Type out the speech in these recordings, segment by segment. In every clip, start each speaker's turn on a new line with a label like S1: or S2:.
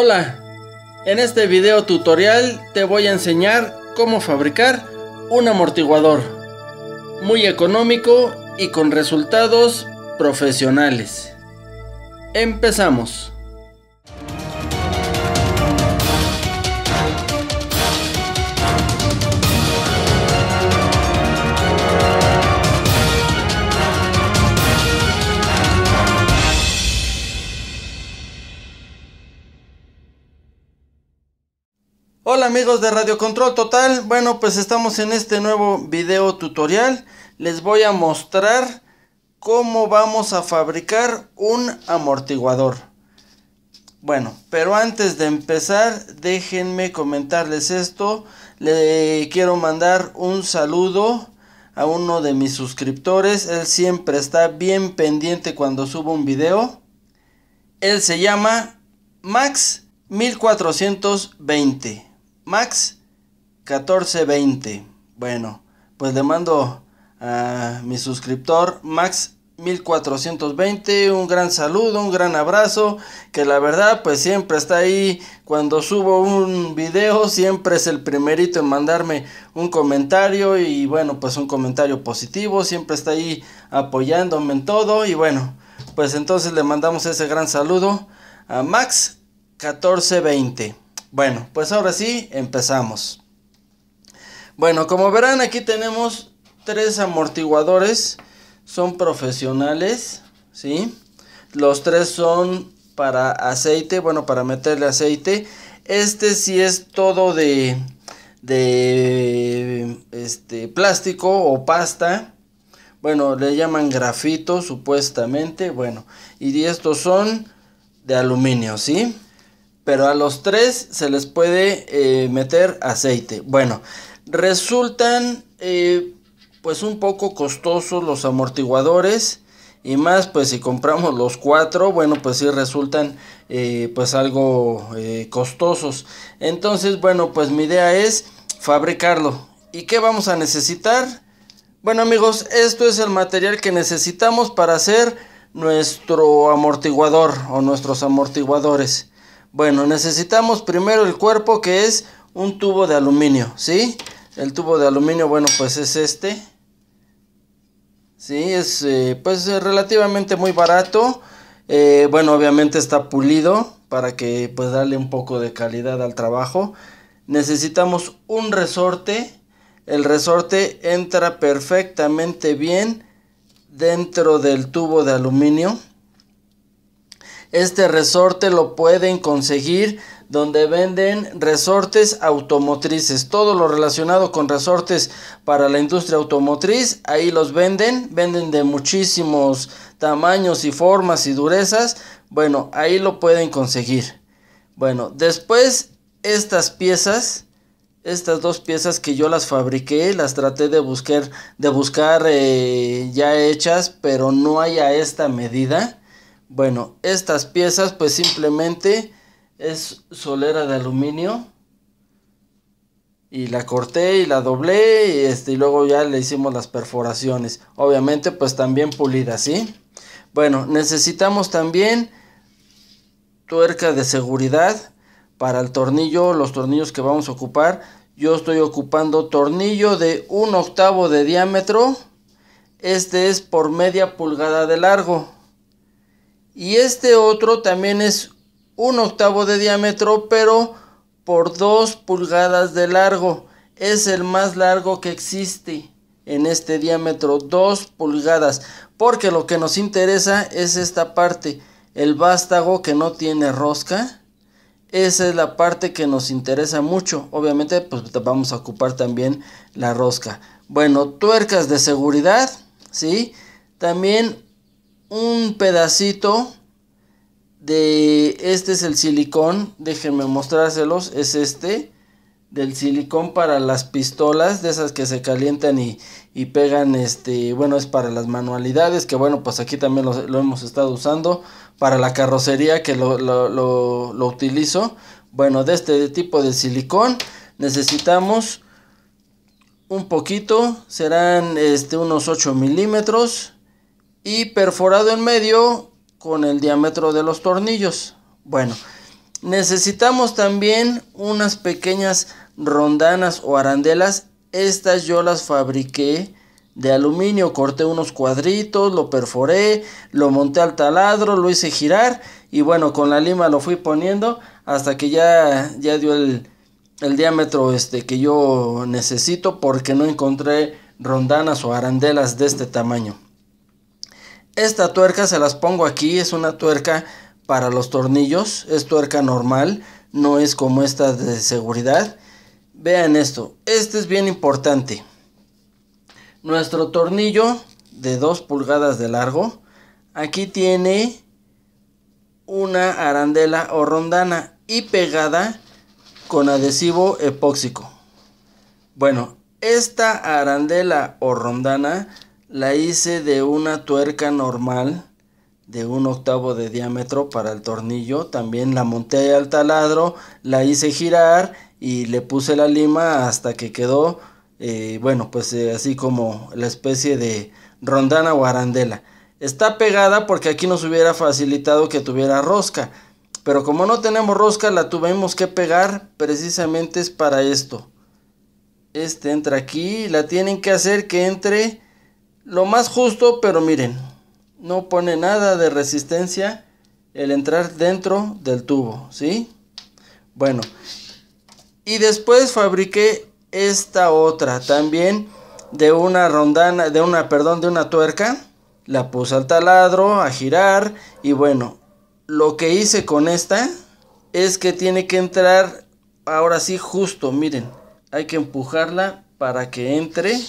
S1: Hola, en este video tutorial te voy a enseñar cómo fabricar un amortiguador muy económico y con resultados profesionales. Empezamos. Hola amigos de Radio Control Total, bueno pues estamos en este nuevo video tutorial, les voy a mostrar cómo vamos a fabricar un amortiguador. Bueno, pero antes de empezar déjenme comentarles esto, le quiero mandar un saludo a uno de mis suscriptores, él siempre está bien pendiente cuando subo un video, él se llama Max 1420. Max 1420. Bueno, pues le mando a mi suscriptor Max 1420 un gran saludo, un gran abrazo, que la verdad pues siempre está ahí cuando subo un video, siempre es el primerito en mandarme un comentario y bueno, pues un comentario positivo, siempre está ahí apoyándome en todo y bueno, pues entonces le mandamos ese gran saludo a Max 1420. Bueno, pues ahora sí, empezamos. Bueno, como verán aquí tenemos tres amortiguadores, son profesionales, ¿sí? Los tres son para aceite, bueno, para meterle aceite. Este sí es todo de, de este, plástico o pasta. Bueno, le llaman grafito supuestamente, bueno. Y estos son de aluminio, ¿sí? pero a los tres se les puede eh, meter aceite. Bueno, resultan eh, pues un poco costosos los amortiguadores y más pues si compramos los cuatro bueno pues sí resultan eh, pues algo costosos entonces bueno pues mi idea es fabricarlo y qué vamos a necesitar bueno amigos esto es el material que necesitamos para hacer nuestro amortiguador o nuestros amortiguadores bueno, necesitamos primero el cuerpo que es un tubo de aluminio, si, El tubo de aluminio, bueno, pues es este. si, es eh, pues relativamente muy barato. Eh, bueno, obviamente está pulido para que pues darle un poco de calidad al trabajo. Necesitamos un resorte. El resorte entra perfectamente bien dentro del tubo de aluminio. Este resorte lo pueden conseguir donde venden resortes automotrices. Todo lo relacionado con resortes para la industria automotriz, ahí los venden. Venden de muchísimos tamaños y formas y durezas. Bueno, ahí lo pueden conseguir. Bueno, después estas piezas estas dos piezas que yo las fabriqué, las traté de buscar, de buscar eh, ya hechas, pero no hay a esta medida. Bueno, estas piezas pues simplemente es solera de aluminio. Y la corté y la doblé y, este, y luego ya le hicimos las perforaciones. Obviamente pues también pulida, ¿sí? Bueno, necesitamos también tuerca de seguridad para el tornillo, los tornillos que vamos a ocupar. Yo estoy ocupando tornillo de un octavo de diámetro. Este es por media pulgada de largo y este otro también es un octavo de diámetro pero por 2 pulgadas de largo es el más largo que existe en este diámetro 2 pulgadas porque lo que nos interesa es esta parte el vástago que no tiene rosca esa es la parte que nos interesa mucho obviamente pues vamos a ocupar también la rosca bueno tuercas de seguridad sí también un pedacito de este es el silicón déjenme mostrárselos es este del silicón para las pistolas de esas que se calientan y, y pegan este bueno es para las manualidades que bueno pues aquí también lo, hemos estado usando para la carrocería que lo, utilizo bueno de este tipo de silicón necesitamos un poquito serán este unos 8 milímetros y perforado en medio con el diámetro de los tornillos. Bueno, necesitamos también unas pequeñas rondanas o arandelas. Estas yo las fabriqué de aluminio, corté unos cuadritos, lo perforé, lo monté al taladro, lo hice girar y bueno, con la lima lo fui poniendo hasta que ya, ya dio el, el diámetro este, que yo necesito porque no encontré rondanas o arandelas de este tamaño. Esta tuerca se las pongo aquí, es una tuerca para los tornillos, es tuerca normal, no es como esta de seguridad. Vean esto, este es bien importante. Nuestro tornillo de 2 pulgadas de largo, aquí tiene una arandela o rondana y pegada con adhesivo epóxico. Bueno, esta arandela o rondana la hice de una tuerca normal de un octavo de diámetro para el tornillo. También la monté al taladro, la hice girar y le puse la lima hasta que quedó, eh, bueno, pues eh, así como la especie de rondana o arandela. Está pegada porque aquí nos hubiera facilitado que tuviera rosca. Pero como no tenemos rosca, la tuvimos que pegar precisamente es para esto. Este entra aquí, la tienen que hacer que entre lo más justo, pero miren, no pone nada de resistencia el entrar dentro del tubo, ¿sí? Bueno, y después fabriqué esta otra también de una rondana, de una, perdón, de una tuerca. La puse al taladro, a girar y bueno, lo que hice con esta es que tiene que entrar ahora sí justo, miren, hay que empujarla para que entre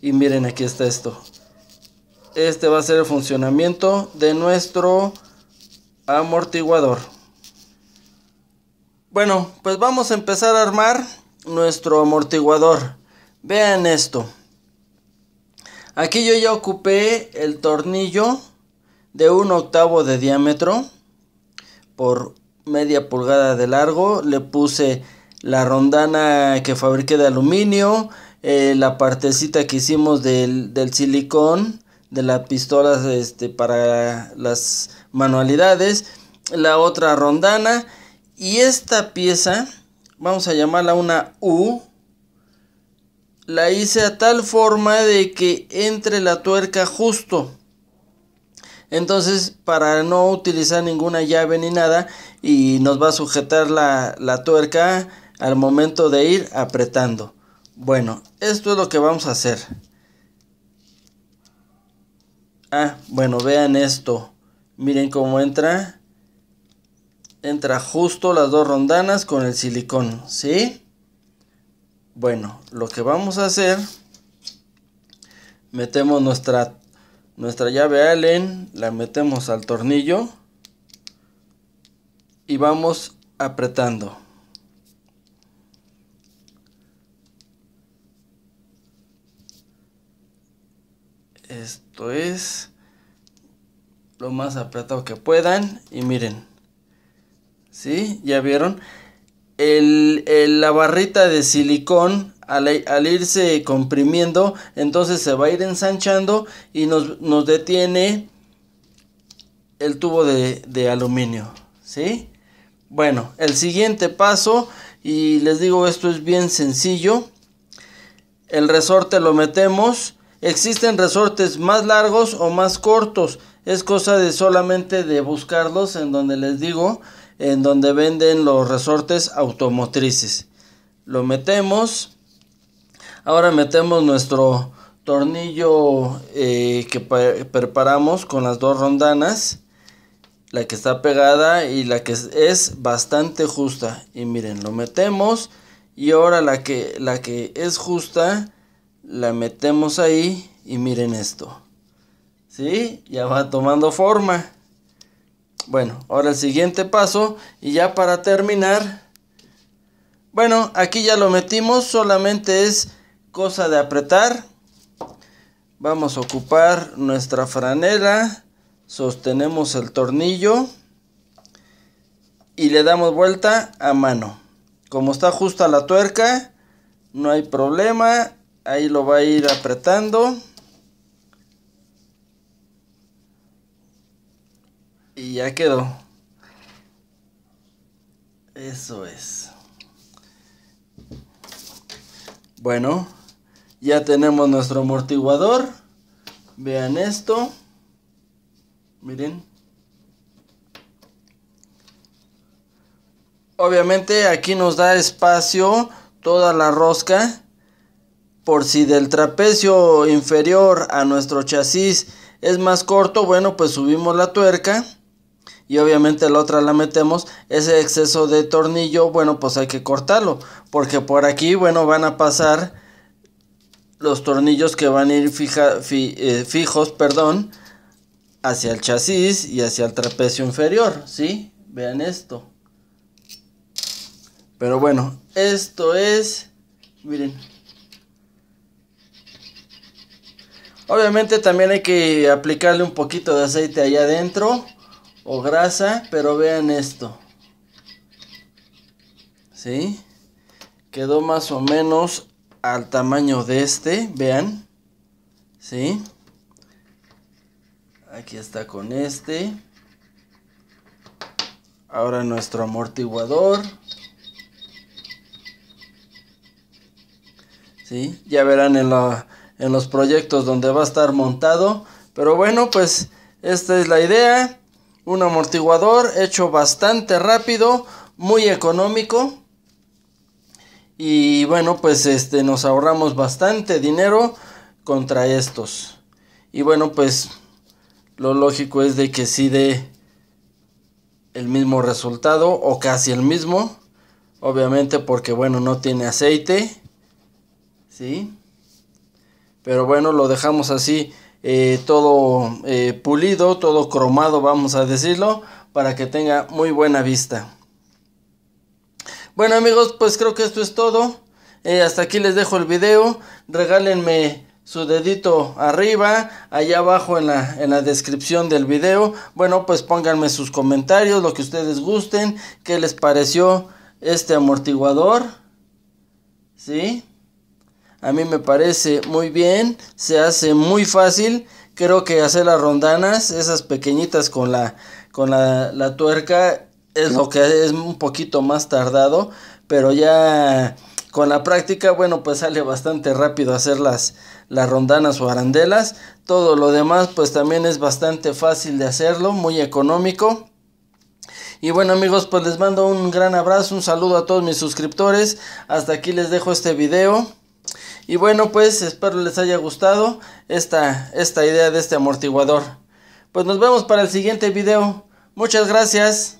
S1: y miren aquí está esto este va a ser el funcionamiento de nuestro amortiguador. Bueno, pues vamos a empezar a armar nuestro amortiguador. Vean esto. Aquí yo ya ocupé el tornillo de un octavo de diámetro por media pulgada de largo. Le puse la rondana que fabriqué de aluminio, eh, la partecita que hicimos del silicón, de las pistolas este, para las manualidades, la otra rondana y esta pieza, vamos a llamarla una U, la hice a tal forma de que entre la tuerca justo. Entonces, para no utilizar ninguna llave ni nada, y nos va a sujetar la tuerca al momento de ir apretando. Bueno, esto es lo que vamos a hacer. Ah, bueno, vean esto. Miren cómo entra. Entra justo las dos rondanas con el silicón, ¿sí? Bueno, lo que vamos a hacer. Metemos nuestra, nuestra llave Allen. La metemos al tornillo. Y vamos apretando. Esto es lo más apretado que puedan. Y miren. ¿Sí? ¿Ya vieron? El, la barrita de silicón al, irse comprimiendo, entonces se va a ir ensanchando y nos, detiene el tubo de, de, aluminio. ¿Sí? Bueno, el siguiente paso, y les digo esto es bien sencillo, el resorte lo metemos Existen resortes más largos o más cortos. Es cosa de solamente de buscarlos en donde les digo, en donde venden los resortes automotrices. Lo metemos. Ahora metemos nuestro tornillo eh, que preparamos con las dos rondanas. La que está pegada y la que es bastante justa. Y miren, lo metemos. Y ahora la que, la que es justa la metemos ahí y miren esto. ¿Sí? Ya va tomando forma. Bueno, ahora el siguiente paso y ya para terminar. Bueno, aquí ya lo metimos, solamente es cosa de apretar. Vamos a ocupar nuestra franela, sostenemos el tornillo y le damos vuelta a mano. Como está justa la tuerca, no hay problema, ahí lo va a ir apretando y ya quedó eso es bueno ya tenemos nuestro amortiguador vean esto miren obviamente aquí nos da espacio toda la rosca por si del trapecio inferior a nuestro chasis es más corto, bueno, pues subimos la tuerca y obviamente la otra la metemos, ese exceso de tornillo, bueno, pues hay que cortarlo, porque por aquí, bueno, van a pasar los tornillos que van a ir eh, fijos, perdón, hacia el chasis y hacia el trapecio inferior, ¿sí? Vean esto. Pero bueno, esto es, miren, Obviamente también hay que aplicarle un poquito de aceite allá adentro o grasa, pero vean esto. ¿Sí? Quedó más o menos al tamaño de este, vean. ¿Sí? Aquí está con este. Ahora nuestro amortiguador. ¿Sí? Ya verán en la en los proyectos donde va a estar montado. Pero bueno, pues esta es la idea. Un amortiguador hecho bastante rápido, muy económico. Y bueno, pues este nos ahorramos bastante dinero contra estos. Y bueno, pues lo lógico es de que sí dé el mismo resultado o casi el mismo. Obviamente porque bueno, no tiene aceite. ¿Sí? Pero bueno, lo dejamos así eh, todo eh, pulido, todo cromado, vamos a decirlo, para que tenga muy buena vista. Bueno amigos, pues creo que esto es todo. Eh, hasta aquí les dejo el video. Regálenme su dedito arriba, allá abajo en la, en la descripción del video. Bueno, pues pónganme sus comentarios, lo que ustedes gusten, qué les pareció este amortiguador. ¿Sí? A mí me parece muy bien, se hace muy fácil. Creo que hacer las rondanas, esas pequeñitas con la con la, tuerca es lo que es un poquito más tardado, pero ya con la práctica, bueno, pues sale bastante rápido hacer las, las rondanas o arandelas. Todo lo demás, pues también es bastante fácil de hacerlo, muy económico. Y bueno amigos, pues les mando un gran abrazo, un saludo a todos mis suscriptores. Hasta aquí les dejo este video. Y bueno, pues espero les haya gustado esta, esta idea de este amortiguador. Pues nos vemos para el siguiente video. Muchas gracias.